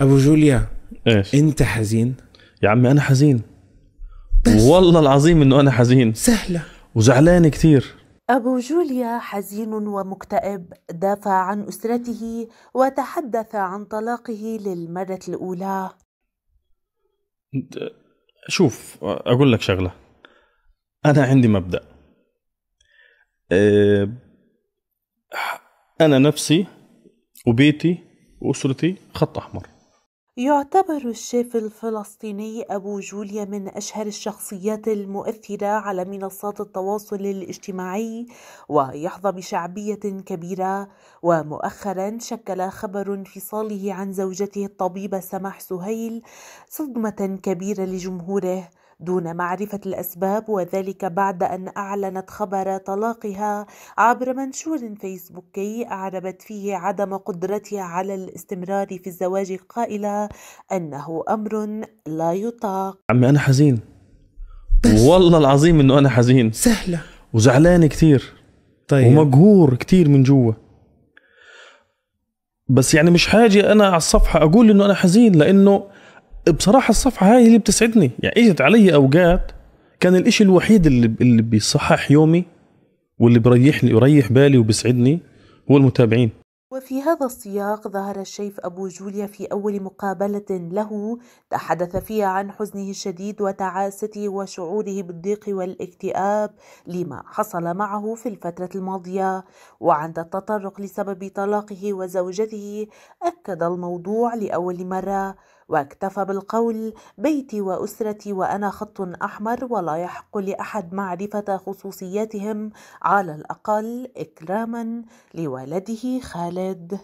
ابو جوليا ايش انت حزين يا عمي انا حزين بس. والله العظيم انه انا حزين سهله وزعلان كثير أبو جوليا حزين ومكتئب دافع عن أسرته وتحدث عن طلاقه للمرة الأولى شوف أقول لك شغلة أنا عندي مبدأ إيه، أنا نفسي وبيتي وأسرتي خط أحمر يعتبر الشيف الفلسطيني أبو جوليا من أشهر الشخصيات المؤثرة على منصات التواصل الاجتماعي ويحظى بشعبية كبيرة ومؤخرا شكل خبر انفصاله عن زوجته الطبيبة سماح سهيل صدمة كبيرة لجمهوره دون معرفة الأسباب وذلك بعد أن أعلنت خبر طلاقها عبر منشور فيسبوكي أعربت فيه عدم قدرتها على الاستمرار في الزواج قائلة أنه أمر لا يطاق عمي أنا حزين بس. والله العظيم انه انا حزين سهله وزعلان كثير طيب ومقهور كثير من جوا بس يعني مش حاجه انا على الصفحه اقول انه انا حزين لانه بصراحه الصفحه هاي اللي بتسعدني يعني اجت علي اوقات كان الاشي الوحيد اللي اللي بيصحح يومي واللي بريحني يريح بالي وبيسعدني هو المتابعين وفي هذا السياق ظهر الشيف أبو جوليا في أول مقابلة له تحدث فيها عن حزنه الشديد وتعاسته وشعوره بالضيق والاكتئاب لما حصل معه في الفترة الماضية وعند التطرق لسبب طلاقه وزوجته أكد الموضوع لأول مرة واكتفى بالقول بيتي وأسرتي وأنا خط أحمر ولا يحق لأحد معرفة خصوصياتهم على الأقل إكراما لولده خالد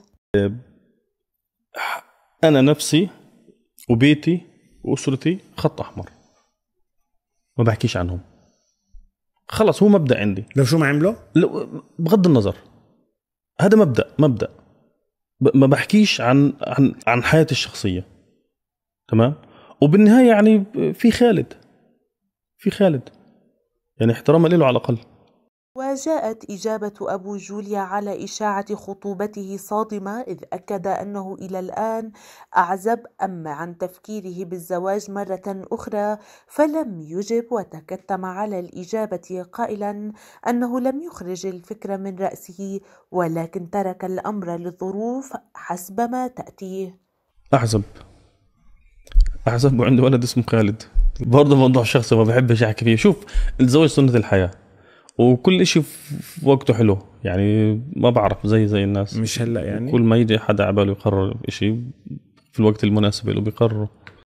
أنا نفسي وبيتي وأسرتي خط أحمر ما بحكيش عنهم خلص هو مبدا عندي لو شو ما عملوا بغض النظر هذا مبدا مبدا ما بحكيش عن عن عن حياتي الشخصيه تمام وبالنهايه يعني في خالد في خالد يعني احتراما له على الاقل وجاءت إجابة أبو جوليا على إشاعة خطوبته صادمة إذ أكد أنه إلى الآن أعزب أما عن تفكيره بالزواج مرة أخرى فلم يجب وتكتم على الإجابة قائلا أنه لم يخرج الفكرة من رأسه ولكن ترك الأمر للظروف حسب ما تأتيه أعزب حسب عنده ولد اسمه خالد برضه موضوع شخصي ما بحبش احكي فيه شوف الزواج سنه الحياه وكل شيء في وقته حلو يعني ما بعرف زي زي الناس مش هلا يعني كل ما يجي حدا على باله يقرر شيء في الوقت المناسب له بيقرره